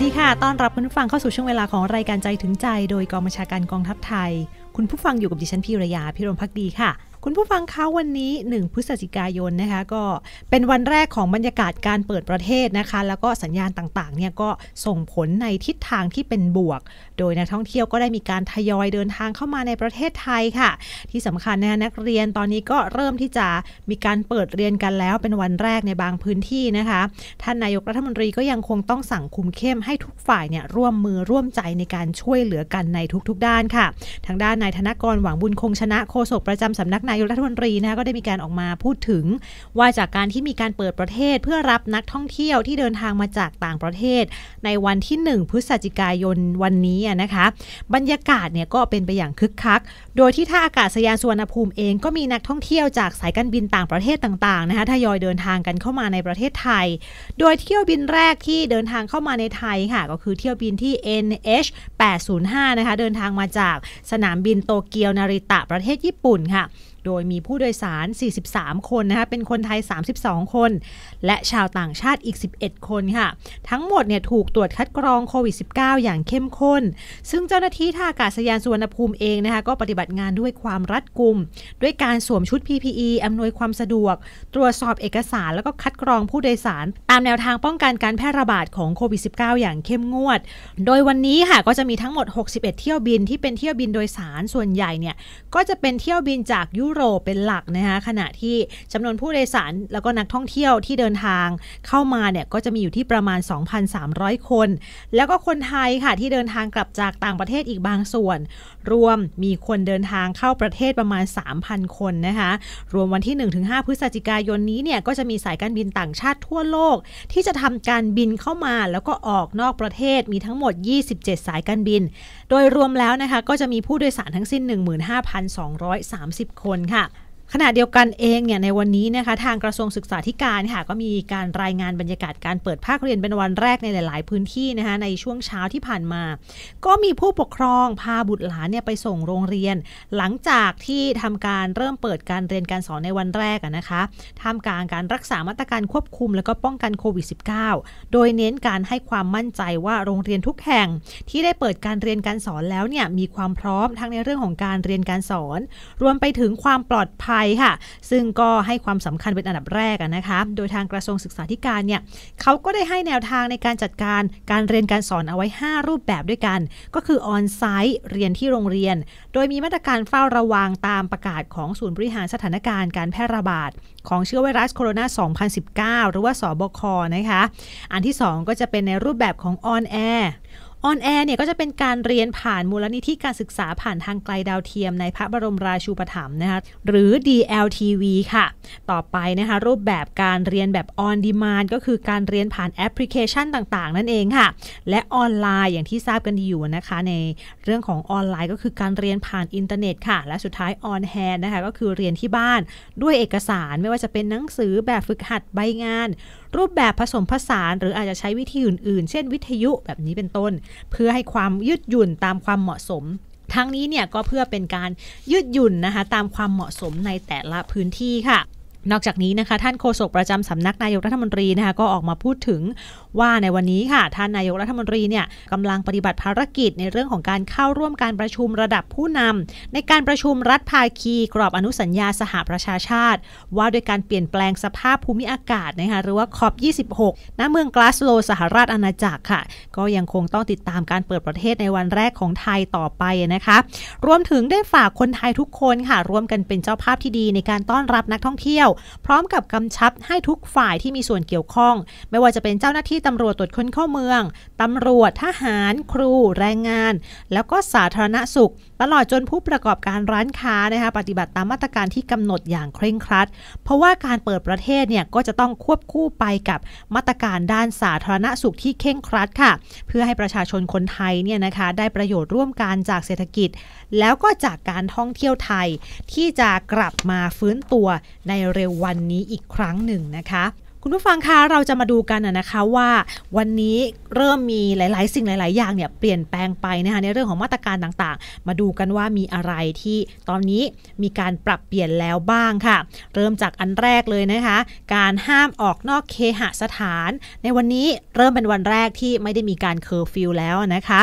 สดีค่ะต้อนรับคุณผู้ฟังเข้าสู่ช่วงเวลาของรายการใจถึงใจ โดยกองบัญชาการกองทัพไทย คุณผู้ฟังอยู่กับดิฉันพี่ระยาพิรมพักดีค่ะคุณผู้ฟังคะวันนี้ 1 พฤศจิกายนนะคะก็เป็นวันแรกของบรรยากาศการเปิดประเทศนะคะแล้วก็สัญญาณต่างๆเนี่ยก็ส่งผลในทิศทางที่เป็นบวก โดยนักท่องเที่ยวก็ได้มีการทยอยเดินทางเข้ามาในประเทศไทยค่ะ ที่สำคัญนะคะนักเรียนตอนนี้ก็เริ่มที่จะมีการเปิดเรียนกันแล้วเป็นวันแรกในบางพื้นที่นะคะท่านนายกรัฐมนตรีก็ยังคงต้องสั่งคุมเข้มให้ทุกฝ่ายเนี่ยร่วมมือร่วมใจในการช่วยเหลือกันในทุกๆ ด้านค่ะทางด้านนายธนกรหวังบุญคงชนะโฆษกประจำสำนักนายายกรัฐมนตรีนะก็ได้มีการออกมาพูดถึง ว่าจากการที่มีการเปิดประเทศเพื่อรับนักท่องเที่ยวที่เดินทางมาจากต่างประเทศ ในวันที่ 1 พฤศจิกายนวันนี้นะคะบรรยากาศเนี่ยก็เป็นไปอย่างคึกคักโดยที่ท่าอากาศยานสุวรรณภูมิเองก็มีนักท่องเที่ยวจากสายการบินต่างประเทศต่างๆนะคะทยอยเดินทางกันเข้ามาในประเทศไทย โดยเที่ยวบินแรกที่เดินทางเข้ามาในไทยค่ะก็คือเที่ยวบินที่ NH 805นะคะเดินทางมาจากสนามบินโตเกียวนาริตะประเทศญี่ปุ่นค่ะโดยมีผู้โดยสาร 43 คนนะคะ เป็นคนไทย 32 คน และชาวต่างชาติอีก 11 คนค่ะ ทั้งหมดเนี่ย ถูกตรวจคัดกรองโควิด -19 อย่างเข้มข้น ซึ่งเจ้าหน้าที่ท่าอากาศยานสุวรรณภูมิเองนะคะ ก็ปฏิบัติงานด้วยความรัดกุม ด้วยการสวมชุด PPE อำนวยความสะดวก ตรวจสอบเอกสาร แล้วก็คัดกรองผู้โดยสาร ตามแนวทางป้องกันการแพร่ระบาดของโควิด -19 อย่างเข้มงวด โดยวันนี้ค่ะ ก็จะมีทั้งหมด 61 เที่ยวบินที่เป็นเที่ยวบินโดยสารส่วนใหญ่เนี่ย ก็จะเป็นเที่ยวบินจากยุโรปเป็นหลักนะคะขณะที่จำนวนผู้โดยสารแล้วก็นักท่องเที่ยวที่เดินทางเข้ามาเนี่ยก็จะมีอยู่ที่ประมาณ 2,300 คน แล้วก็คนไทยค่ะที่เดินทางกลับจากต่างประเทศอีกบางส่วน รวมมีคนเดินทางเข้าประเทศประมาณ 3,000 คนนะคะ รวมวันที่ 1-5 พฤศจิกายนนี้เนี่ย ก็จะมีสายการบินต่างชาติทั่วโลก ที่จะทำการบินเข้ามาแล้วก็ออกนอกประเทศมีทั้งหมด 27 สายการบิน โดยรวมแล้วนะคะก็จะมีผู้โดยสารทั้งสิ้น 15,230 คนค่ะขณะเดียวกันเองเนี่ยในวันนี้นะคะทางกระทรวงศึกษาธิการค่ะก็มีการรายงานบรรยากาศการเปิดภาคเรียนเป็นวันแรกในหลาย ๆพื้นที่นะคะในช่วงเช้าที่ผ่านมา ก็มีผู้ปกครองพาบุตรหลานเนี่ยไปส่งโรงเรียน หลังจากที่ทำการเริ่มเปิดการเรียนการสอนในวันแรกนะคะทำการการรักษามาตรการควบคุมและก็ป้องกันโควิด -19 โดยเน้นการให้ความมั่นใจว่าโรงเรียนทุกแห่งที่ได้เปิดการเรียนการสอนแล้วเนี่ยมีความพร้อมทั้งในเรื่องของการเรียนการสอน รวมไปถึงความปลอดภัยยค่ะซึ่งก็ให้ความสำคัญเป็นอันดับแรกนะคะ โดยทางกระทรวงศึกษาธิการเนี่ยเขาก็ได้ให้แนวทางในการจัดการการเรียนการสอนเอาไว้ 5 รูปแบบด้วยกัน ก็คือออนไซต์เรียนที่โรงเรียน โดยมีมาตรการเฝ้าระวังตามประกาศของศูนย์บริหารสถานการณ์การแพร่ระบาด ของเชื้อไวรัสโคโรนา 2019 หรือว่าสบคนะคะ อันที่ 2 ก็จะเป็นในรูปแบบของออนแอร์ออนแอร์เนี่ยก็จะเป็นการเรียนผ่านมูลนิธิการศึกษาผ่านทางไกลดาวเทียมในพระบรมราชูปถัมภ์นะคะหรือ DLTV ค่ะ ต่อไปนะคะรูปแบบการเรียนแบบออนดีมานก็คือการเรียนผ่านแอปพลิเคชันต่างๆ นั่นเองค่ะ และออนไลน์อย่างที่ทราบกันอยู่นะคะในเรื่องของออนไลน์ก็คือการเรียนผ่านอินเทอร์เน็ตค่ะ และสุดท้ายออนแฮนนะคะก็คือเรียนที่บ้านด้วยเอกสารไม่ว่าจะเป็นหนังสือแบบฝึกหัดใบงานรูปแบบผสมผสานหรืออาจจะใช้วิธีอื่น ๆ เช่นวิทยุแบบนี้เป็นต้นเพื่อให้ความยืดหยุ่นตามความเหมาะสม ทั้งนี้เนี่ยก็เพื่อเป็นการยืดหยุ่นนะคะตามความเหมาะสมในแต่ละพื้นที่ค่ะนอกจากนี้นะคะท่านโฆษกประจำสำนักนายกรัฐมนตรีนะคะก็ออกมาพูดถึงว่าในวันนี้ค่ะท่านนายกรัฐมนตรีเนี่ยกำลังปฏิบัติภารกิจ ในเรื่องของการเข้าร่วมการประชุมระดับผู้นำ ในการประชุมรัฐภาคีกรอบอนุสัญญาสหประชาชาติ ว่าด้วยการเปลี่ยนแปลงสภาพภูมิอากาศนะคะหรือว่าคอบ26ณเมืองกลาสโลสหราชอาณาจักรค่ะก็ยังคงต้องติดตามการเปิดประเทศในวันแรกของไทยต่อไปนะคะรวมถึงได้ฝากคนไทยทุกคนค่ะร่วมกันเป็นเจ้าภาพที่ดีในการต้อนรับนักท่องเที่ยวพร้อมกับกำชับให้ทุกฝ่ายที่มีส่วนเกี่ยวข้อง ไม่ว่าจะเป็นเจ้าหน้าที่ตำรวจตรวจคนเข้าเมืองตำรวจทหารครูแรงงานแล้วก็สาธารณสุขตลอดจนผู้ประกอบการร้านค้านะคะปฏิบัติตามมาตรการที่กำหนดอย่างเคร่งครัดเพราะว่าการเปิดประเทศเนี่ยก็จะต้องควบคู่ไปกับมาตรการด้านสาธารณสุขที่เคร่งครัดค่ะ เพื่อให้ประชาชนคนไทยเนี่ยนะคะได้ประโยชน์ร่วมกันจากเศรษฐกิจ แล้วก็จากการท่องเที่ยวไทย ที่จะกลับมาฟื้นตัวในเร็ววันนี้อีกครั้งหนึ่งนะคะุณผู้ฟังคะเราจะมาดูกันนะคะว่าวันนี้เริ่มมีหลาย ๆ สิ่งหลาย ๆ อย่างเนี่ย เปลี่ยนแปลงไปนะคะในเรื่องของมาตรการต่าง ๆ มาดูกันว่ามีอะไรที่ตอนนี้มีการปรับเปลี่ยนแล้วบ้างค่ะ เริ่มจากอันแรกเลยนะคะ การห้ามออกนอกเคหสถานในวันนี้เริ่มเป็นวันแรกที่ไม่ได้มีการเคอร์ฟิวแล้วนะคะ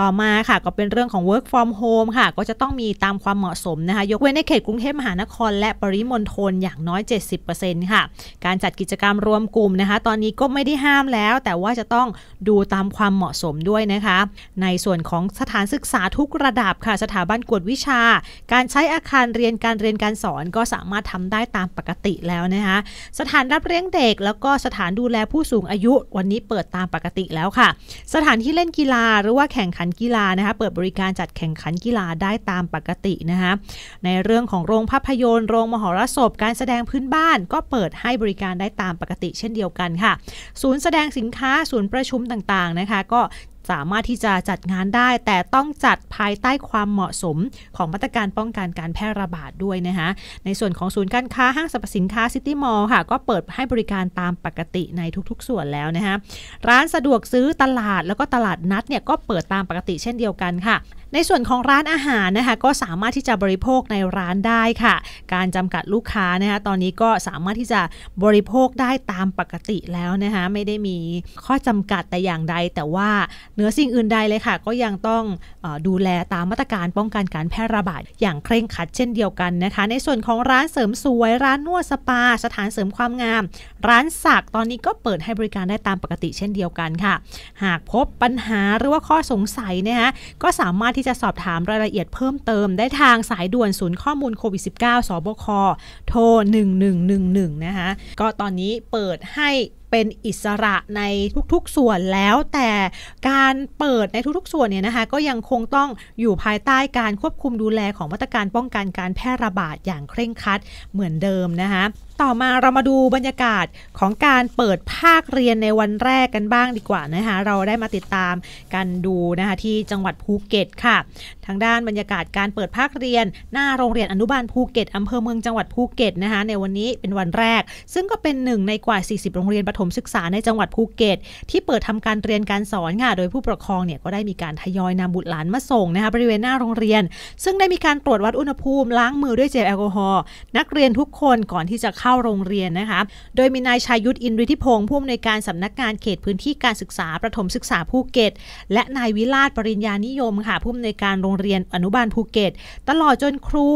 ต่อมาค่ะก็เป็นเรื่องของ work from home ค่ะ ก็จะต้องมีตามความเหมาะสมนะคะยกเว้นในเขตกรุงเทพมหานคร และปริมณฑลอย่างน้อย 70%ค่ะการจัดกิจกรรมรวมกลุ่มนะคะตอนนี้ก็ไม่ได้ห้ามแล้วแต่ว่าจะต้องดูตามความเหมาะสมด้วยนะคะ ในส่วนของสถานศึกษาทุกระดับค่ะสถาบันกวดวิชา การใช้อาคารเรียนการเรียนการสอนก็สามารถทำได้ตามปกติแล้วนะคะสถานรับเลี้ยงเด็กแล้วก็สถานดูแลผู้สูงอายุวันนี้เปิดตามปกติแล้วค่ะ สถานที่เล่นกีฬาหรือว่าแข่งขันกีฬานะคะเปิดบริการจัดแข่งขันกีฬาได้ตามปกตินะคะในเรื่องของโรงภาพยนตร์โรงมหรสพการแสดงพื้นบ้าน ก็เปิดให้บริการได้ตามปกกติเช่นเดียวกันค่ะ ศูนย์แสดงสินค้า ศูนย์ประชุมต่างๆนะคะ ก็สามารถที่จะจัดงานได้ แต่ต้องจัดภายใต้ความเหมาะสมของมาตรการป้องกันการแพร่ระบาดด้วยนะคะ ในส่วนของศูนย์การค้าห้างสรรพสินค้าซิตี้มอลล์ค่ะ ก็เปิดให้บริการตามปกติในทุกๆ ส่วนแล้วนะคะ ร้านสะดวกซื้อตลาดแล้วก็ตลาดนัดเนี่ยก็เปิดตามปกติเช่นเดียวกันค่ะในส่วนของร้านอาหารนะคะก็สามารถที่จะบริโภคในร้านได้ค่ะ การจำกัดลูกค้านะคะตอนนี้ก็สามารถที่จะบริโภคได้ตามปกติแล้วนะคะไม่ได้มีข้อจำกัดแต่อย่างใดแต่ว่าเหนือสิ่งอื่นใดเลยค่ะก็ยังต้องอดูแลตามมาตรการป้องกันการแพร่ระบาดอย่างเคร่งขัดเช่นเดียวกันนะคะ ในส่วนของร้านเสริมสวย ร้านนวดสปา สถานเสริมความงาม ร้านสักตอนนี้ก็เปิดให้บริการได้ตามปกติเช่นเดียวกันค่ะ หากพบปัญหาหรือว่าข้อสงสัยนะคะก็สามารถที่จะสอบถามรายละเอียดเพิ่มเติมได้ทางสายด่วนศูนย์ข้อมูลโควิด -19 สบค โทร1111 นะคะก็ตอนนี้เปิดให้เป็นอิสระในทุกๆส่วนแล้วแต่การเปิดในทุกๆ ส่วนเนี่ยนะคะก็ยังคงต้องอยู่ภายใต้การควบคุมดูแลของมาตรการป้องกันการแพร่ระบาดอย่างเคร่งครัดเหมือนเดิมนะคะ ต่อมาเรามาดูบรรยากาศของการเปิดภาคเรียนในวันแรกกันบ้างดีกว่านะคะ เราได้มาติดตามกันดูนะคะที่จังหวัดภูเก็ตค่ะทางด้านบรรยากาศการเปิดภาคเรียนหน้าโรงเรียนอนุบาลภูเก็ตอำเภอเมืองจังหวัดภูเก็ตนะคะในวันนี้เป็นวันแรก ซึ่งก็เป็นหนึ่งในกว่า 40 โรงเรียนปถมศึกษาในจังหวัดภูเก็ตที่เปิดทำการเรียนการสอนค่ะโดยผู้ปกครองเนี่ยก็ได้มีการทยอยนำบุตรหลานมาส่งนะคะบริเวณหน้าโรงเรียน ซึ่งได้มีการตรวจวัดอุณหภูมิล้างมือด้วยเจลแอลกอฮอล์นักเรียนทุกคนก่อนที่จะเข้าโรงเรียนนะคะโดยมีนายชายุทธอินริทิพงศ์ผู้อำนวยการสำนักงานเขตพื้นที่การศึกษาประถมศึกษาภูเก็ต และนายวิลาศปริญญานิยมค่ะผู้อำนวยการโรงเรียนอนุบาลภูเก็ตตลอดจนครู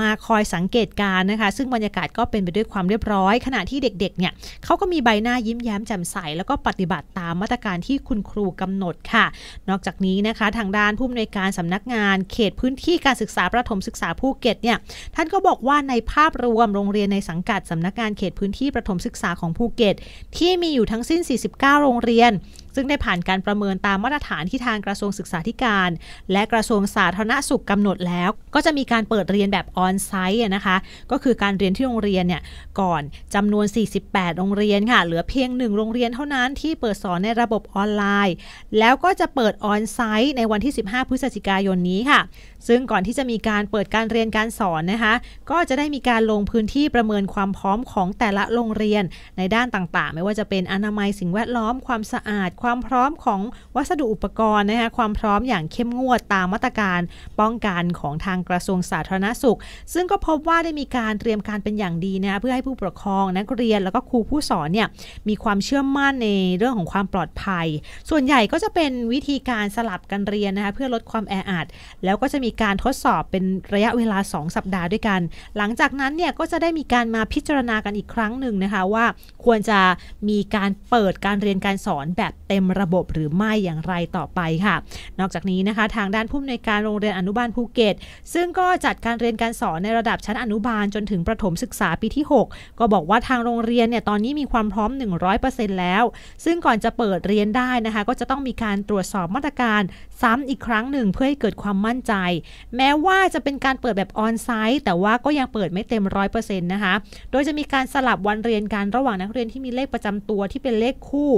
มาคอยสังเกตการนะคะซึ่งบรรยากาศก็เป็นไปด้วยความเรียบร้อย ขณะที่เด็ก ๆเนี่ยเขาก็มีใบหน้ายิ้มแย้มแจ่มใส แล้วก็ปฏิบัติตามมาตรการที่คุณครูกำหนดค่ะ นอกจากนี้นะคะทางด้านผู้อำนวยการสำนักงานเขตพื้นที่การศึกษาประถมศึกษาภูเก็ตเนี่ยท่านก็บอกว่าในภาพรวมโรงเรียนในสังกัดสำนักงานเขตพื้นที่ประถมศึกษาของภูเก็ตที่มีอยู่ทั้งสิ้น 49 โรงเรียนซึ่งได้ผ่านการประเมินตามมาตรฐานที่ทางกระทรวงศึกษาธิการ และกระทรวงสาธารณสุขกำหนดแล้ว ก็จะมีการเปิดเรียนแบบออนไซต์นะคะ ก็คือการเรียนที่โรงเรียนเนี่ยก่อนจำนวน 48 โรงเรียนค่ะ เหลือเพียง 1 โรงเรียนเท่านั้นที่เปิดสอนในระบบออนไลน์ แล้วก็จะเปิดออนไซต์ในวันที่ 15 พฤศจิกายนนี้ค่ะซึ่งก่อนที่จะมีการเปิดการเรียนการสอนนะคะก็จะได้มีการลงพื้นที่ประเมินความพร้อมของแต่ละโรงเรียนในด้านต่างๆ ไม่ว่าจะเป็นอนามัยสิ่งแวดล้อมความสะอาด ความพร้อมของวัสดุอุปกรณ์นะคะความพร้อมอย่างเข้มงวดตามมาตรการ ป้องกันของทางกระทรวงสาธารณสุข ซึ่งก็พบว่าได้มีการเตรียมการเป็นอย่างดีนะเพื่อให้ผู้ปกครองนักเรียน แล้วก็ครูผู้สอนเนี่ยมีความเชื่อมั่นในเรื่องของความปลอดภัย ส่วนใหญ่ก็จะเป็นวิธีการสลับกันเรียนนะคะเพื่อลดความแออัดแล้วก็จะมีมีการทดสอบเป็นระยะเวลา 2 สัปดาห์ด้วยกัน หลังจากนั้นเนี่ยก็จะได้มีการมาพิจารณากันอีกครั้งหนึ่งนะคะว่าควรจะมีการเปิดการเรียนการสอนแบบเต็มระบบหรือไม่อย่างไรต่อไปค่ะ นอกจากนี้นะคะทางด้านผู้อำนวยการโรงเรียนอนุบาลภูเก็ตซึ่งก็จัดการเรียนการสอนในระดับชั้นอนุบาลจนถึงประถมศึกษาปีที่ 6 ก็บอกว่าทางโรงเรียนเนี่ยตอนนี้มีความพร้อม 100%แล้ว ซึ่งก่อนจะเปิดเรียนได้นะคะก็จะต้องมีการตรวจสอบมาตรการซ้ำอีกครั้งหนึ่งเพื่อให้เกิดความมั่นใจ แม้ว่าจะเป็นการเปิดแบบออนไซต์แต่ว่าก็ยังเปิดไม่เต็มร้อยเปอร์เซ็นต์นะคะ โดยจะมีการสลับวันเรียนกันระหว่างนักเรียนที่มีเลขประจำตัวที่เป็นเลขคู่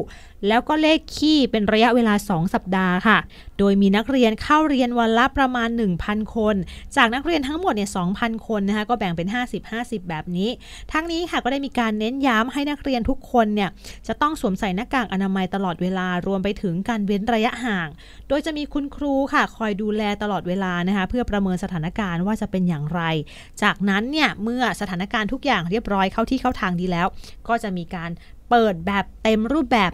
แล้วก็เลขคี่เป็นระยะเวลา 2 สัปดาห์ค่ะ โดยมีนักเรียนเข้าเรียนวันละประมาณ 1,000 คน จากนักเรียนทั้งหมดเนี่ยสองพคนนะคะก็แบ่งเป็น 50-50 แบบนี้ ทั้งนี้ค่ะก็ได้มีการเน้นย้ำให้นักเรียนทุกคนเนี่ยจะต้องสวมใส่หน้ากากอนามัยตลอดเวลารวมไปถึงการเว้นระยะห่าง โดยจะมีคุณครูค่ะ คอยดูแลตลอดเวลานะคะเพื่อประเมินสถานการณ์ว่าจะเป็นอย่างไร จากนั้นเนี่ย เมื่อสถานการณ์ทุกอย่างเรียบร้อยเข้าที่เข้าทางดีแล้ว ก็จะมีการเปิดแบบเต็มรูปแบบ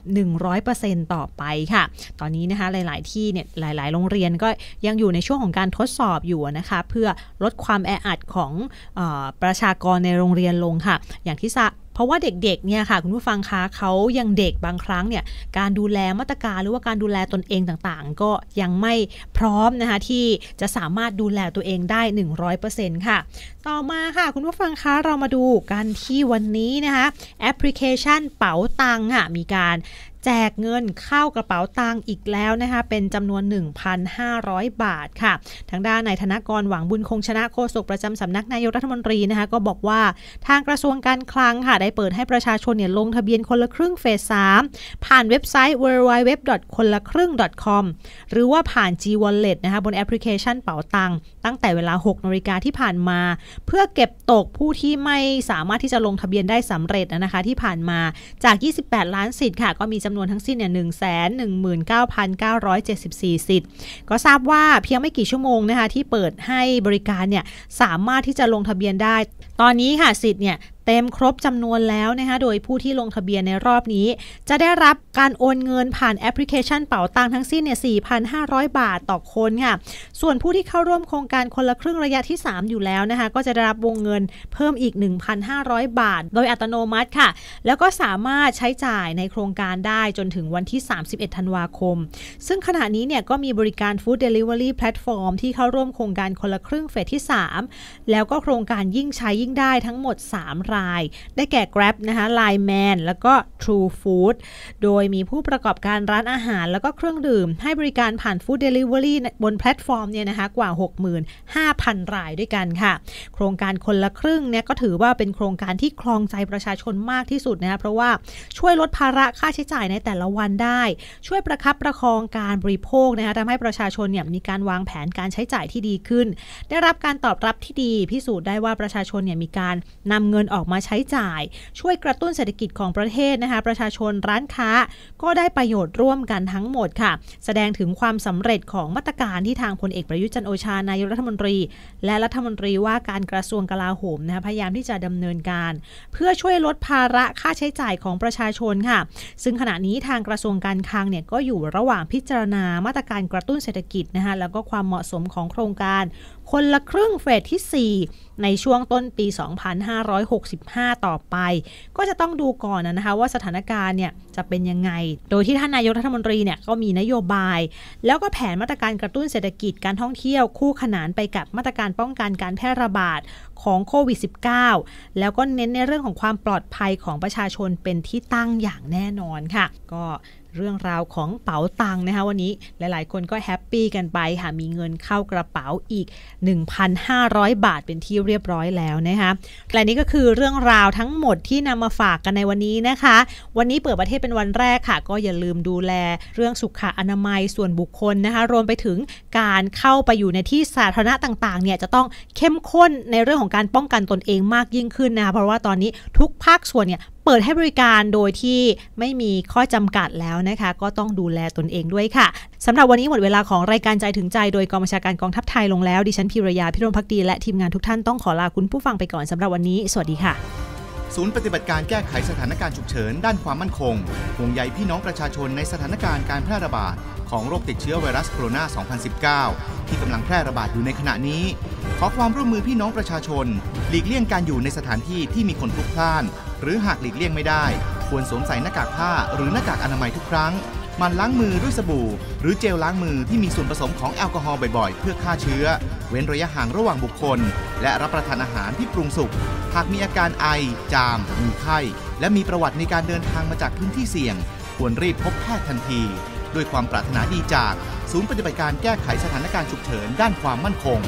100%ต่อไปค่ะ ตอนนี้นะคะหลาย ๆ ที่เนี่ยหลาย ๆ โรงเรียนก็ยังอยู่ในช่วงของการทดสอบอยู่นะคะ เพื่อลดความแออัดของออประชากรในโรงเรียนลงค่ะ อย่างที่าเพราะว่าเด็กๆเนี่ยค่ะ คุณผู้ฟังคะเขายังเด็กบางครั้งเนี่ย การดูแลมาตรการหรือว่าการดูแลตนเองต่างๆก็ยังไม่พร้อมนะคะ ที่จะสามารถดูแลตัวเองได้ 100%ค่ะ ต่อมาค่ะ คุณผู้ฟังคะเรามาดูกันที่วันนี้นะคะแอปพลิเคชันเป๋าตังค่ะ มีการแจกเงินเข้ากระเป๋าตังอีกแล้วนะคะเป็นจำนวน 1,500 บาทค่ะ ทางด้านนายธนกรหวังบุญคงชนะโฆษกประจำสำนักนายกรัฐมนตรีนะคะก็บอกว่าทางกระทรวงการคลังค่ะ ได้เปิดให้ประชาชนเนี่ย ลงทะเบียนคนละครึ่งเฟส3ผ่านเว็บไซต์ w w w คนละครึ่ง .com หรือว่าผ่าน G Wallet นะคะบนแอปพลิเคชันเป๋าตังตั้งแต่เวลา6นาฬิกาที่ผ่านมา เพื่อเก็บตกผู้ที่ไม่สามารถที่จะลงทะเบียนได้สำเร็จนะคะที่ผ่านมาจาก 28 ล้านสิทธิ์ค่ะก็มีจำำนวนทั้งสิ้นเนี่ย หนึ่งแสนหนึ่งหมื่นเก้าพันเก้าร้อยเจ็ดสิบสี่สิทธิ์ก็ทราบว่าเพียงไม่กี่ชั่วโมงนะคะ ที่เปิดให้บริการเนี่ย สามารถที่จะลงทะเบียนได้ ตอนนี้ค่ะสิทธิ์เนี่ยเต็มครบจำนวนแล้วนะคะโดยผู้ที่ลงทะเบียนในรอบนี้ จะได้รับการโอนเงินผ่านแอปพลิเคชันเป๋าตังทั้งสิ้นเนี่ย 4,500 บาทต่อคนค่ะ ส่วนผู้ที่เข้าร่วมโครงการคนละครึ่งระยะที่ 3 อยู่แล้วนะคะก็จะได้รับวงเงินเพิ่มอีก 1,500 บาทโดยอัตโนมัติค่ะ แล้วก็สามารถใช้จ่ายในโครงการได้จนถึงวันที่ 31 ธันวาคม ซึ่งขณะนี้เนี่ยก็มีบริการฟู้ดเดลิเวอรี่แพลตฟอร์มที่เข้าร่วมโครงการคนละครึ่งเฟสที่ 3 แล้วก็โครงการยิ่งใช้ยิ่งได้ทั้งหมด 3ายได้แก่ Grab นะคะ Line Man แล้วก็ True Food โดยมีผู้ประกอบการร้านอาหารแล้วก็เครื่องดื่ม ให้บริการผ่านฟู้ดเดลิเวอรี่บนแพลตฟอร์มเนี่ยนะคะกว่า 65,000 รายด้วยกันค่ะ โครงการคนละครึ่งเนี่ย ก็ถือว่าเป็นโครงการที่คลองใจประชาชนมากที่สุดนะคะเพราะว่าช่วยลดภาระค่าใช้จ่ายในแต่ละวันได้ ช่วยประคับประคองการบริโภคนะคะทำให้ประชาชนเนี่ยมีการวางแผนการใช้จ่ายที่ดีขึ้น ได้รับการตอบรับที่ดีพิสูจน์ได้ว่าประชาชนเนี่ยมีการนำเงินออกอกมาใช้จ่ายช่วยกระตุ้นเศรษฐกิจของประเทศนะคะประชาชนร้านค้าก็ได้ประโยชน์ร่วมกันทั้งหมดค่ะ แสดงถึงความสำเร็จของมาตรการที่ทางพลเอกประยุทธ์จันโอชา นายรัฐมนตรีและรัฐมนตรีว่าการกระทรวงกลาโหมนะคะพยายามที่จะดำเนินการ เพื่อช่วยลดภาระค่าใช้จ่ายของประชาชนค่ะซึ่งขณะนี้ทางกระทรวงการคลังเนี่ยก็อยู่ระหว่างพิจารณามาตรการกระตุ้นเศรษฐกิจนะคะแล้วก็ความเหมาะสมของโครงการ คนละครึ่งเฟสที่ 4 ในช่วงต้นปี 2 5 6 1 5ต่อไป ก็จะต้องดูก่อนนะคะว่าสถานการณ์เนี่ยจะเป็นยังไง โดยที่ท่านนายกรัฐมนตรีเนี่ยก็มีนโยบาย แล้วก็แผนมาตรการกระตุ้นเศรษฐกิจการท่องเที่ยวคู่ขนานไปกับมาตรการป้องกันการแพร่ระบาดของโควิด -19 แล้วก็เน้นในเรื่องของความปลอดภัยของประชาชนเป็นที่ตั้งอย่างแน่นอนค่ะ ก็เรื่องราวของเป๋าตังนะคะวันนี้หลาย ๆ คนก็แฮปปี้กันไปค่ะมีเงินเข้ากระเป๋าอีก1,500 บาทเป็นที่เรียบร้อยแล้วนะคะและนี่ก็คือเรื่องราวทั้งหมดที่นำมาฝากกันในวันนี้นะคะ วันนี้เปิดประเทศเป็นวันแรกค่ะ ก็อย่าลืมดูแลเรื่องสุขอนามัยส่วนบุคคลนะคะรวมไปถึงการเข้าไปอยู่ในที่สาธารณะต่าง ๆ เนี่ยจะต้องเข้มข้นในเรื่องของการป้องกันตนเองมากยิ่งขึ้นนะคะเพราะว่าตอนนี้ทุกภาคส่วนเนี่ยเปิดให้บริการโดยที่ไม่มีข้อจำกัดแล้วนะคะ ก็ต้องดูแลตนเองด้วยค่ะสำหรับวันนี้หมดเวลาของรายการใจถึงใจ โดยกองบัญชาการกองทัพไทยลงแล้ว ดิฉันพิรยาพิรมพักดี และทีมงานทุกท่าน ต้องขอลาคุณผู้ฟังไปก่อนสำหรับวันนี้สวัสดีค่ะ ศูนย์ปฏิบัติการแก้ไขสถานการณ์ฉุกเฉินด้านความมั่นคงห่วงใยพี่น้องประชาชน ในสถานการณ์การแพร่ระบาดของโรคติดเชื้อไวรัสโคโรนา 2019 ที่กำลังแพร่ระบาดอยู่ในขณะนี้ ขอความร่วมมือพี่น้องประชาชน หลีกเลี่ยงการอยู่ในสถานที่ที่มีคนพลุกพล่านหรือหากหลีกเลี่ยงไม่ได้ ควรสวมใส่หน้ากากผ้าหรือหน้ากากอนามัยทุกครั้งมันล้างมือด้วยสบู่ หรือเจลล้างมือที่มีส่วนผสมของแอลกอฮอล์บ่อยๆ เพื่อฆ่าเชื้อ เว้นระยะห่างระหว่างบุคคล และรับประทานอาหารที่ปรุงสุกหากมีอาการไอ จามมีไข้และมีประวัติในการเดินทางมาจากพื้นที่เสี่ยง ควรรีบพบแพทย์ทันทีด้วยความปรารถนาดีจากศูนย์ปฏิบัติการแก้ไขสถานการณ์ฉุกเฉินด้านความมั่นคง